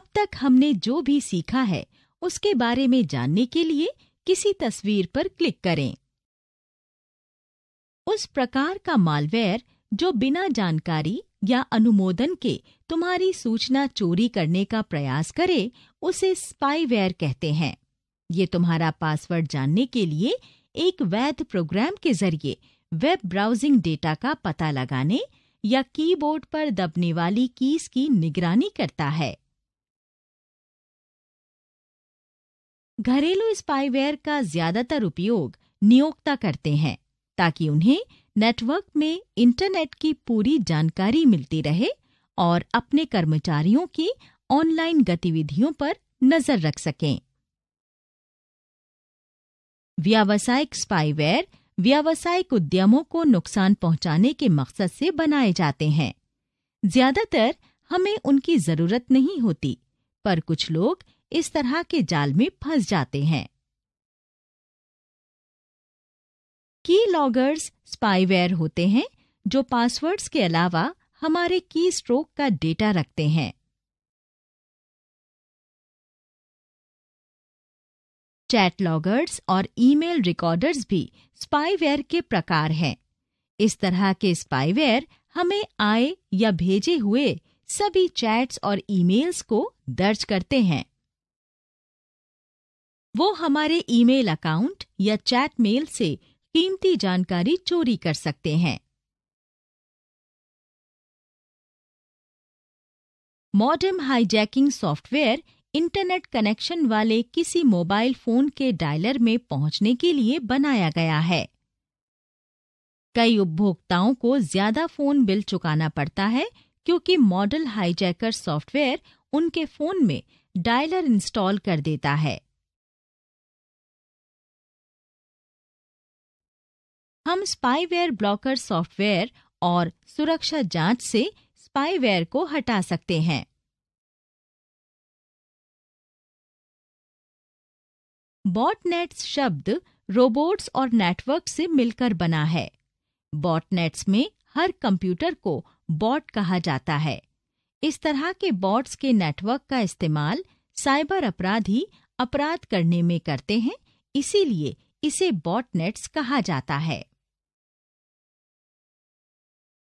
अब तक हमने जो भी सीखा है उसके बारे में जानने के लिए किसी तस्वीर पर क्लिक करें उस प्रकार का मालवेयर जो बिना जानकारी या अनुमोदन के तुम्हारी सूचना चोरी करने का प्रयास करे उसे स्पाईवेयर कहते हैं ये तुम्हारा पासवर्ड जानने के लिए एक वैध प्रोग्राम के जरिए वेब ब्राउजिंग डेटा का पता लगाने या कीबोर्ड पर दबने वाली कीज की निगरानी करता है घरेलू स्पाईवेयर का ज्यादातर उपयोग नियोक्ता करते हैं ताकि उन्हें नेटवर्क में इंटरनेट की पूरी जानकारी मिलती रहे और अपने कर्मचारियों की ऑनलाइन गतिविधियों पर नजर रख सकें व्यावसायिक स्पाईवेयर व्यावसायिक उद्यमों को नुकसान पहुंचाने के मकसद से बनाए जाते हैं ज्यादातर हमें उनकी जरूरत नहीं होती पर कुछ लोग इस तरह के जाल में फंस जाते हैं की लॉगर्स स्पाईवेयर होते हैं जो पासवर्ड्स के अलावा हमारे की स्ट्रोक का डेटा रखते हैं चैट लॉगर्स और ईमेल रिकॉर्डर्स भी स्पाईवेयर के प्रकार हैं इस तरह के स्पाईवेयर हमें आए या भेजे हुए सभी चैट्स और ईमेल्स को दर्ज करते हैं वो हमारे ईमेल अकाउंट या चैट मेल से कीमती जानकारी चोरी कर सकते हैं modem hijacking software internet connection वाले किसी मोबाइल फोन के डायलर में पहुंचने के लिए बनाया गया है कई उपभोक्ताओं को ज्यादा फोन बिल चुकाना पड़ता है क्योंकि मॉडल हाईजैकर सॉफ्टवेयर उनके फोन में डायलर इंस्टॉल कर देता है हम स्पाईवेयर ब्लॉकर सॉफ्टवेयर और सुरक्षा जांच से स्पाईवेयर को हटा सकते हैं बॉटनेट्स शब्द रोबोट्स और नेटवर्क से मिलकर बना है बॉटनेट्स में हर कंप्यूटर को बॉट कहा जाता है इस तरह के बॉट्स के नेटवर्क का इस्तेमाल साइबर अपराधी अपराध करने में करते हैं इसीलिए इसे बॉटनेट्स कहा जाता है